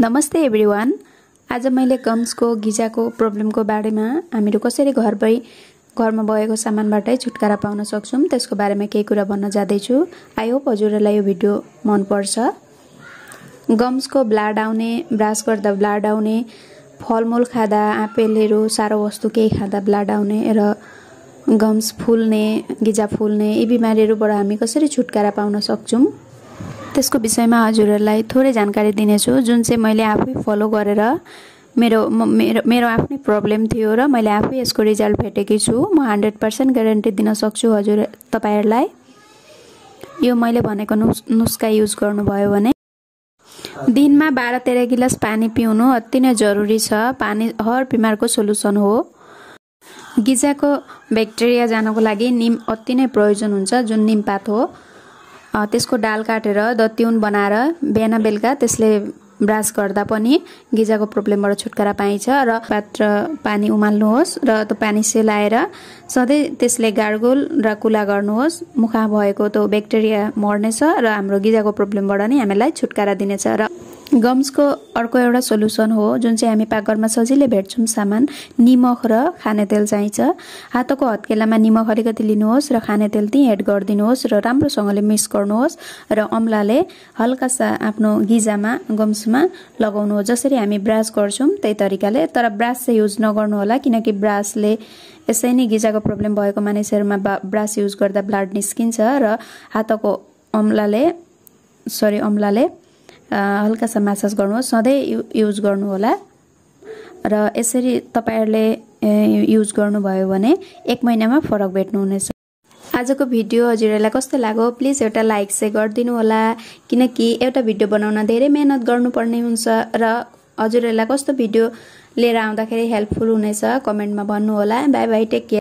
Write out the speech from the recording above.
नमस्ते every one आज मैले गम्सको गिजाको प्रब्लमको बारेमा हामीहरू कसरी घर घरमै घरमा भएको सामानबाटै छुटकारा पाउन सक्छौँ त्यसको बारेमा केही कुरा भन्न जाँदैछु आई होप हजुरहरूलाई यो भिडियो मनपर्छ गम्सको ब्लाड आउने ब्रास गर्दा ब्लाड आउने फलमूल खाँदा आपेलहरू सारो वस्तु केही खाँदा ब्लाड आउने र गम्स फुल्ने गिजा फुल्ने यी बिमारीहरूबाट हामी कसरी छुटकारा पाउन सक्छौँ त्यसको विषयमा हजुरहरूलाई थोरै जानकारी दिनेछु जुन चाहिँ मैले आफै फलो गरेर मेरो मेरो मेरो आफ्नै प्रब्लम थियो र मैले आफै यसको रिजल्ट भेटेकी छु म हन्ड्रेड पर्सेन्ट ग्यारेन्टी दिन सक्छु हजुर तपाईँहरूलाई यो मैले भनेको नुस् नुस्खा युज गर्नुभयो भने दिनमा बाह्र तेह्र गिलास पानी पिउनु अति नै जरुरी छ पानी हर बिमारको सोल्युसन हो गिजाको ब्याक्टेरिया जानको लागि निम अति नै प्रयोजन हुन्छ जुन निमपात हो त्यसको डाल काटेर दत्युन बनाएर बिहान बेलुका त्यसले ब्रास गर्दा पनि गिजाको प्रब्लमबाट छुटकारा पाइन्छ र पात्र पानी उमाल्नुहोस् र त्यो पानी सेलाएर सधैँ त्यसले गाडगोल र कुला गर्नुहोस् मुखा भएको त्यो ब्याक्टेरिया मर्नेछ र हाम्रो गिजाको प्रब्लमबाट नै हामीलाई छुटकारा दिनेछ र गम्सको अर्को एउटा सोल्युसन हो जुन चाहिँ हामी पाकघरमा सजिलै भेट्छौँ सामान निमख र खाने तेल चाहिन्छ हातको हत्केलामा निमख अलिकति लिनुहोस् र खानेतेल त्यहीँ एड गरिदिनुहोस् र राम्रोसँगले मिक्स गर्नुहोस् र अम्लाले हल्का सा आफ्नो गिजामा गम्समा लगाउनुहोस् जसरी हामी ब्रास गर्छौँ त्यही तरिकाले तर ब्रास चाहिँ युज नगर्नु होला किनकि ब्रासले यसै नै गिजाको प्रब्लम भएको मानिसहरूमा ब्रास युज गर्दा ब्लड निस्किन्छ र हातको अम्लाले सरी अम्लाले हल्कासा मासाज गर्नुहोस् सधैँ युज गर्नुहोला र यसरी तपाईँहरूले युज गर्नुभयो भने एक महिनामा फरक भेट्नुहुनेछ आजको भिडियो हजुरहरूलाई कस्तो लाग्यो प्लिज एउटा लाइक चाहिँ गरिदिनु होला किनकि एउटा भिडियो बनाउन धेरै मेहनत गर्नुपर्ने हुन्छ र हजुरहरूलाई कस्तो भिडियो लिएर आउँदाखेरि हेल्पफुल हुनेछ कमेन्टमा भन्नुहोला बाई बाई टेक केयर